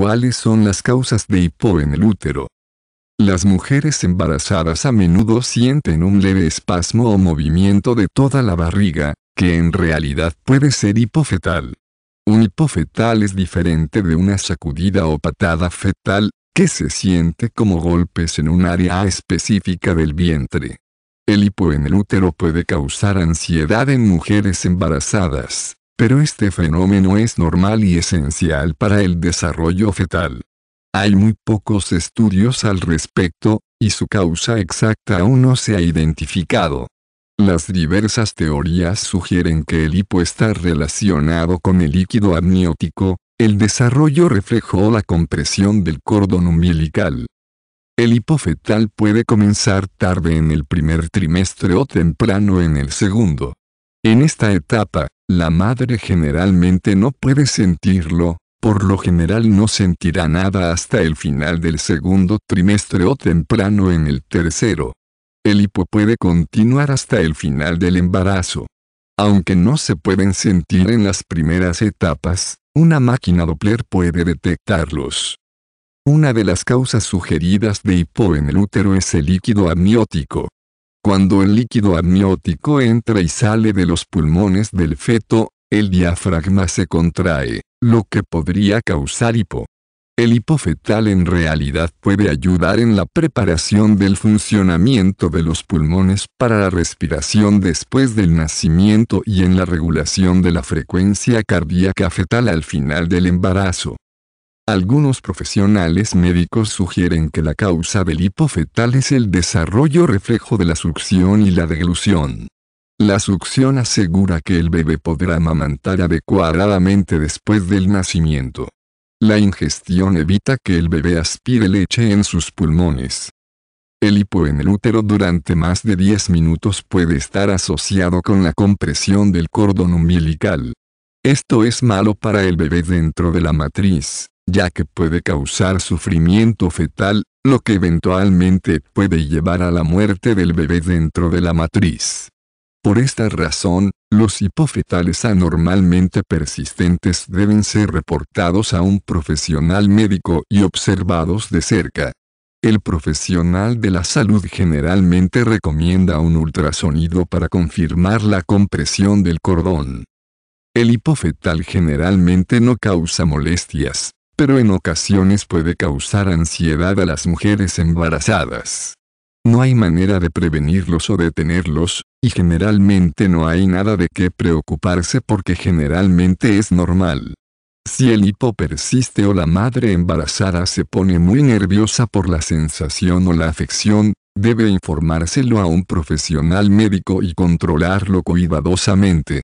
¿Cuáles son las causas de hipo en el útero? Las mujeres embarazadas a menudo sienten un leve espasmo o movimiento de toda la barriga, que en realidad puede ser hipofetal. Un hipofetal es diferente de una sacudida o patada fetal, que se siente como golpes en un área específica del vientre. El hipo en el útero puede causar ansiedad en mujeres embarazadas. Pero este fenómeno es normal y esencial para el desarrollo fetal. Hay muy pocos estudios al respecto, y su causa exacta aún no se ha identificado. Las diversas teorías sugieren que el hipo está relacionado con el líquido amniótico, el desarrollo reflejó la compresión del cordón umbilical. El hipofetal puede comenzar tarde en el primer trimestre o temprano en el segundo. En esta etapa, la madre generalmente no puede sentirlo, por lo general no sentirá nada hasta el final del segundo trimestre o temprano en el tercero. El hipo puede continuar hasta el final del embarazo. Aunque no se pueden sentir en las primeras etapas, una máquina Doppler puede detectarlos. Una de las causas sugeridas de hipo en el útero es el líquido amniótico. Cuando el líquido amniótico entra y sale de los pulmones del feto, el diafragma se contrae, lo que podría causar hipo. El hipofetal en realidad puede ayudar en la preparación del funcionamiento de los pulmones para la respiración después del nacimiento y en la regulación de la frecuencia cardíaca fetal al final del embarazo. Algunos profesionales médicos sugieren que la causa del hipofetal es el desarrollo reflejo de la succión y la deglución. La succión asegura que el bebé podrá amamantar adecuadamente después del nacimiento. La ingestión evita que el bebé aspire leche en sus pulmones. El hipo en el útero durante más de 10 minutos puede estar asociado con la compresión del cordón umbilical. Esto es malo para el bebé dentro de la matriz ya que puede causar sufrimiento fetal, lo que eventualmente puede llevar a la muerte del bebé dentro de la matriz. Por esta razón, los hipofetales anormalmente persistentes deben ser reportados a un profesional médico y observados de cerca. El profesional de la salud generalmente recomienda un ultrasonido para confirmar la compresión del cordón. El hipofetal generalmente no causa molestias, pero en ocasiones puede causar ansiedad a las mujeres embarazadas. No hay manera de prevenirlos o detenerlos, y generalmente no hay nada de qué preocuparse porque generalmente es normal. Si el hipo persiste o la madre embarazada se pone muy nerviosa por la sensación o la afección, debe informárselo a un profesional médico y controlarlo cuidadosamente.